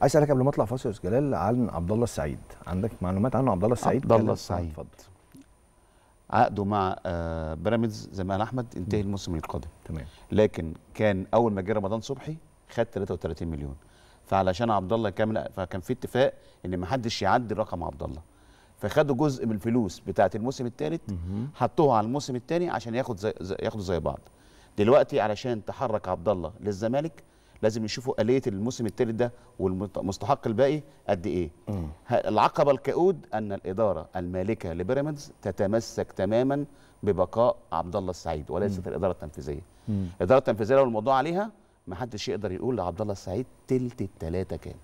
عايز اسالك قبل ما اطلع فاصل يا استاذ جلال عن عبد الله السعيد عندك معلومات عنه عبد الله السعيد عبد الله السعيد اتفضل عقده مع آه، بيراميدز زي ما قال احمد انتهي الموسم القادم تمام لكن كان اول ما جه رمضان صبحي خد 33 مليون فعلشان عبد الله كامل فكان في اتفاق ان ما حدش يعدي رقم عبد الله فخدوا جزء من الفلوس بتاعه الموسم الثالث حطوها على الموسم الثاني عشان ياخد زي ياخدوا زي بعض دلوقتي علشان تحرك عبد الله للزمالك لازم نشوفوا آلية الموسم الثالث ده والمستحق الباقي قد إيه العقبة الكؤود أن الإدارة المالكة لبيراميدز تتمسك تماما ببقاء عبد الله السعيد وليست الإدارة التنفيذية مم. الإدارة التنفيذية لو الموضوع عليها ما حدش يقدر يقول لعبد الله السعيد تلت التلاتة كام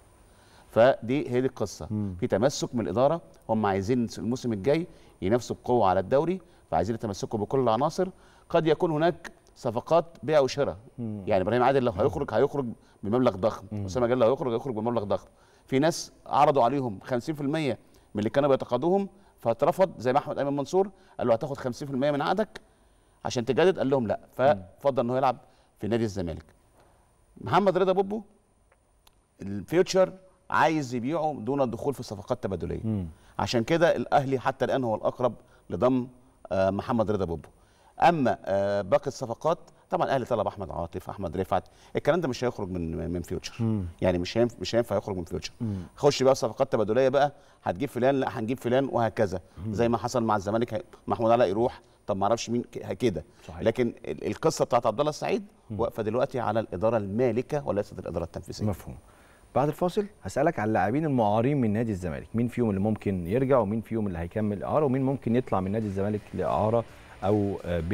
فدي هي دي القصة مم. في تمسك من الإدارة هم عايزين الموسم الجاي ينافسوا بقوة على الدوري فعايزين يتمسكوا بكل العناصر قد يكون هناك صفقات بيع وشراء يعني ابراهيم عادل لو هيخرج هيخرج بمبلغ ضخم اسامه جلال لو هيخرج هيخرج بمبلغ ضخم في ناس عرضوا عليهم 50% من اللي كانوا بيتقاضوهم فاترفض زي ما احمد ايمن منصور قال له هتاخد 50% من عقدك عشان تجدد قال لهم لا ففضل انه يلعب في نادي الزمالك محمد رضا بوبو الفيوتشر عايز يبيعه دون الدخول في صفقات تبادليه عشان كده الاهلي حتى الان هو الاقرب لضم آه، محمد رضا بوبو اما آه، باقي الصفقات طبعا الاهلي طلب احمد عاطف احمد رفعت الكلام ده مش هيخرج من من فيوتشر يعني مش هينفع مش هينفع يخرج من فيوتشر خش بقى صفقات تبادليه بقى هتجيب فلان لا هنجيب فلان وهكذا مم. زي ما حصل مع الزمالك محمود علاء يروح طب ما اعرفش مين كده لكن القصه بتاعت عبد الله السعيد واقفه دلوقتي على الاداره المالكه وليست الاداره التنفيذيه مفهوم بعد الفاصل هسالك على اللاعبين المعارين من نادي الزمالك مين فيهم اللي ممكن يرجع ومين فيهم اللي هيكمل اعاره ومين ممكن يطلع من نادي الزمالك لاعاره أو بيع